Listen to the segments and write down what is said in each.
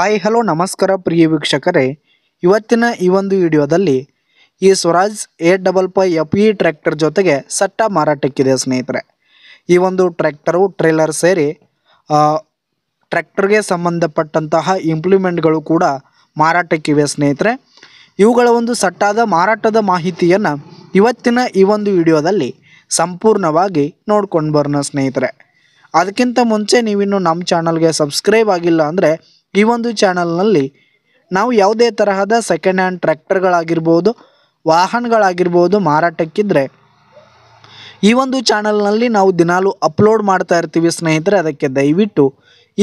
hi hello ನಮಸ್ಕಾರ ಪ್ರಿಯ ವೀಕ್ಷಕರೇ ಇವತ್ತಿನ ಈ ಒಂದು ವಿಡಿಯೋದಲ್ಲಿ ಈ Swaraj eight double five F E tractor ಜೊತೆಗೆ ಸಟ್ಟ ಮಾರಾಟಕ್ಕಿದೆ ಸ್ನೇಹಿತರೆ ಈ ಒಂದು ಟ್ರ್ಯಾಕ್ಟರು ಟ್ರೇಲರ್ ಸೇರಿ ಟ್ರ್ಯಾಕ್ಟರ್ಗೆ ಸಂಬಂಧಪಟ್ಟಂತಹ ಇಂಪ್ಲಿಮೆಂಟ್ಗಳು ಕೂಡ ಮಾರಾಟಕ್ಕಿವೆ ಸ್ನೇಹಿತರೆ ಇವುಗಳ ಒಂದು ಸಟ್ಟಾದ ಮಾರಾಟದ ಮಾಹಿತಿಯನ್ನು ಇವತ್ತಿನ ಈ ಒಂದು ವಿಡಿಯೋದಲ್ಲಿ ಸಂಪೂರ್ಣವಾಗಿ ನೋಡ್ಕೊಂಡು ಬರೋಣ ಸ್ನೇಹಿತರೆ ಅದಕ್ಕಿಂತ ಮುಂಚೆ ನೀವಿನ್ನು ನಮ್ಮ ಚಾನಲ್ಗೆ ಸಬ್ಸ್ಕ್ರೈಬ್ ಆಗಿಲ್ಲ ಅಂದರೆ ಈ ಒಂದು ಚಾನಲ್ನಲ್ಲಿ ನಾವು ಯಾವುದೇ ತರಹದ ಸೆಕೆಂಡ್ ಹ್ಯಾಂಡ್ ಟ್ರ್ಯಾಕ್ಟರ್ಗಳಾಗಿರ್ಬೋದು ವಾಹನಗಳಾಗಿರ್ಬೋದು ಮಾರಾಟಕ್ಕಿದ್ದರೆ ಈ ಒಂದು ಚಾನಲ್ನಲ್ಲಿ ನಾವು ದಿನಾಲೂ ಅಪ್ಲೋಡ್ ಮಾಡ್ತಾ ಇರ್ತೀವಿ ಸ್ನೇಹಿತರೆ ಅದಕ್ಕೆ ದಯವಿಟ್ಟು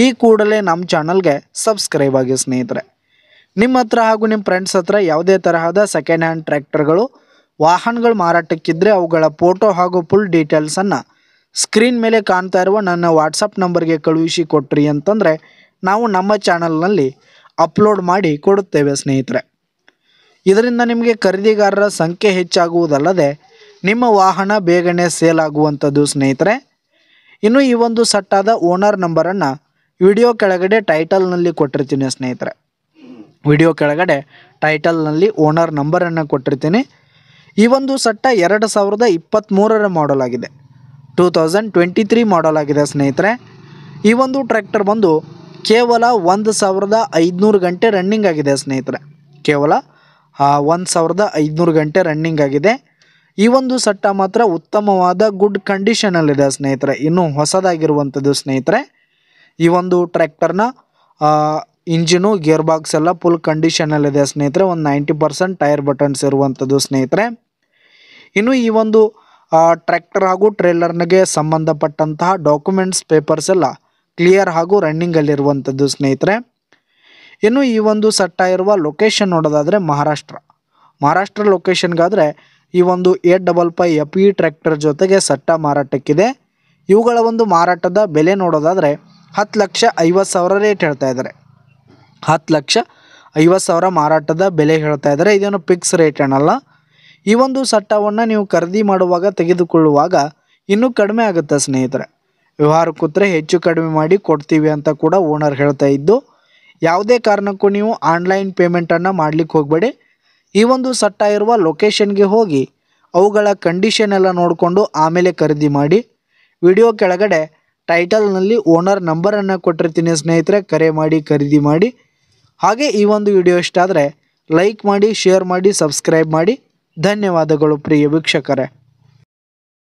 ಈ ಕೂಡಲೇ ನಮ್ಮ ಚಾನಲ್ಗೆ ಸಬ್ಸ್ಕ್ರೈಬ್ ಆಗಿ ಸ್ನೇಹಿತರೆ ನಿಮ್ಮ ಹತ್ರ ಹಾಗೂ ನಿಮ್ಮ ಫ್ರೆಂಡ್ಸ್ ಹತ್ರ ಯಾವುದೇ ತರಹದ ಸೆಕೆಂಡ್ ಹ್ಯಾಂಡ್ ಟ್ರ್ಯಾಕ್ಟರ್ಗಳು ವಾಹನಗಳು ಮಾರಾಟಕ್ಕಿದ್ದರೆ ಅವುಗಳ ಫೋಟೋ ಹಾಗೂ ಫುಲ್ ಡೀಟೇಲ್ಸನ್ನು ಸ್ಕ್ರೀನ್ ಮೇಲೆ ಕಾಣ್ತಾ ಇರುವ ನನ್ನ ವಾಟ್ಸಪ್ ನಂಬರ್ಗೆ ಕಳುಹಿಸಿ ಕೊಟ್ರಿ ಅಂತಂದರೆ ನಾವು ನಮ್ಮ ಚಾನಲ್ನಲ್ಲಿ ಅಪ್ಲೋಡ್ ಮಾಡಿ ಕೊಡುತ್ತೇವೆ ಸ್ನೇಹಿತರೆ ಇದರಿಂದ ನಿಮಗೆ ಖರೀದಿಗಾರರ ಸಂಖ್ಯೆ ಹೆಚ್ಚಾಗುವುದಲ್ಲದೆ ನಿಮ್ಮ ವಾಹನ ಬೇಗನೆ ಸೇಲ್ ಆಗುವಂಥದ್ದು ಸ್ನೇಹಿತರೆ ಇನ್ನು ಈ ಒಂದು ಸಟ್ಟಾದ ಓನರ್ ನಂಬರನ್ನು ವಿಡಿಯೋ ಕೆಳಗಡೆ ಟೈಟಲ್ನಲ್ಲಿ ಕೊಟ್ಟಿರ್ತೀನಿ ಸ್ನೇಹಿತರೆ ವಿಡಿಯೋ ಕೆಳಗಡೆ ಟೈಟಲ್ನಲ್ಲಿ ಓನರ್ ನಂಬರನ್ನು ಕೊಟ್ಟಿರ್ತೀನಿ ಈ ಒಂದು ಸಟ್ಟ ಎರಡು ಸಾವಿರದ ಇಪ್ಪತ್ತ್ಮೂರರ ಮಾಡಲ್ ಆಗಿದೆ two thousand twenty three model ಆಗಿದೆ ಸ್ನೇಹಿತರೆ ಈ ಒಂದು ಟ್ರ್ಯಾಕ್ಟರ್ ಬಂದು ಕೇವಲ ಒಂದು ಸಾವಿರದ ಐದುನೂರು ಗಂಟೆ ರನ್ನಿಂಗ್ ಆಗಿದೆ ಸ್ನೇಹಿತರೆ ಕೇವಲ ಒಂದು ಸಾವಿರದ ಐದುನೂರು ಗಂಟೆ ರನ್ನಿಂಗ್ ಆಗಿದೆ ಈ ಒಂದು ಸಟ್ಟ ಮಾತ್ರ ಉತ್ತಮವಾದ ಗುಡ್ ಕಂಡೀಷನಲ್ಲಿದೆ ಸ್ನೇಹಿತರೆ ಇನ್ನು ಹೊಸದಾಗಿರುವಂಥದ್ದು ಸ್ನೇಹಿತರೆ ಈ ಒಂದು ಟ್ರ್ಯಾಕ್ಟರ್ನ ಇಂಜಿನು ಗೇರ್ ಬಾಕ್ಸ್ ಎಲ್ಲ ಫುಲ್ ಕಂಡೀಷನಲ್ಲಿದೆ ಸ್ನೇಹಿತರೆ ಒಂದು ನೈಂಟಿ ಪರ್ಸೆಂಟ್ ಟೈರ್ ಬಟನ್ಸ್ ಇರುವಂಥದ್ದು ಸ್ನೇಹಿತರೆ ಇನ್ನು ಈ ಒಂದು ಟ್ರ್ಯಾಕ್ಟರ್ ಹಾಗೂ ಟ್ರೇಲರ್ನಿಗೆ ಸಂಬಂಧಪಟ್ಟಂತಹ ಡಾಕ್ಯುಮೆಂಟ್ಸ್ ಪೇಪರ್ಸ್ ಎಲ್ಲ ಕ್ಲಿಯರ್ ಹಾಗೂ ರನ್ನಿಂಗಲ್ಲಿರುವಂಥದ್ದು ಸ್ನೇಹಿತರೆ ಇನ್ನು ಈ ಒಂದು ಸಟ್ಟ ಇರುವ ಲೊಕೇಶನ್ ನೋಡೋದಾದರೆ ಮಹಾರಾಷ್ಟ್ರ ಮಹಾರಾಷ್ಟ್ರ ಲೊಕೇಶನ್ಗಾದರೆ ಈ ಒಂದು eight double five F E tractor ಜೊತೆಗೆ ಸಟ್ಟ ಮಾರಾಟಕ್ಕಿದೆ ಇವುಗಳ ಒಂದು ಮಾರಾಟದ ಬೆಲೆ ನೋಡೋದಾದರೆ ಹತ್ತು ಲಕ್ಷ ಐವತ್ತು ಸಾವಿರ ರೇಟ್ ಹೇಳ್ತಾ ಇದ್ದಾರೆ ಹತ್ತು ಲಕ್ಷ ಐವತ್ತು ಸಾವಿರ ಮಾರಾಟದ ಬೆಲೆ ಹೇಳ್ತಾ ಇದ್ದಾರೆ ಇದೇನು ಫಿಕ್ಸ್ ರೇಟ್ ಏನಲ್ಲ ಈ ಒಂದು ಸಟ್ಟವನ್ನು ನೀವು ಖರೀದಿ ಮಾಡುವಾಗ ತೆಗೆದುಕೊಳ್ಳುವಾಗ ಇನ್ನೂ ಕಡಿಮೆ ಆಗುತ್ತೆ ಸ್ನೇಹಿತರೆ ವ್ಯವಹಾರ ಹೆಚ್ಚು ಕಡಿಮೆ ಮಾಡಿ ಕೊಡ್ತೀವಿ ಅಂತ ಕೂಡ ಓನರ್ ಹೇಳ್ತಾ ಇದ್ದು ಯಾವುದೇ ಕಾರಣಕ್ಕೂ ನೀವು ಆನ್ಲೈನ್ ಪೇಮೆಂಟನ್ನು ಮಾಡಲಿಕ್ಕೆ ಹೋಗಬೇಡಿ ಈ ಒಂದು ಸಟ್ಟ ಇರುವ ಲೊಕೇಶನ್ಗೆ ಹೋಗಿ ಅವುಗಳ ಕಂಡೀಷನ್ ಎಲ್ಲ ನೋಡಿಕೊಂಡು ಆಮೇಲೆ ಖರೀದಿ ಮಾಡಿ ವಿಡಿಯೋ ಕೆಳಗಡೆ ಟೈಟಲ್ನಲ್ಲಿ ಓನರ್ ನಂಬರನ್ನು ಕೊಟ್ಟಿರ್ತೀನಿ ಸ್ನೇಹಿತರೆ ಕರೆ ಮಾಡಿ ಖರೀದಿ ಮಾಡಿ ಹಾಗೆ ಈ ಒಂದು ವಿಡಿಯೋ ಇಷ್ಟ ಆದರೆ ಲೈಕ್ ಮಾಡಿ ಶೇರ್ ಮಾಡಿ ಸಬ್ಸ್ಕ್ರೈಬ್ ಮಾಡಿ ಧನ್ಯವಾದಗಳು ಪ್ರಿಯ ವೀಕ್ಷಕರೇ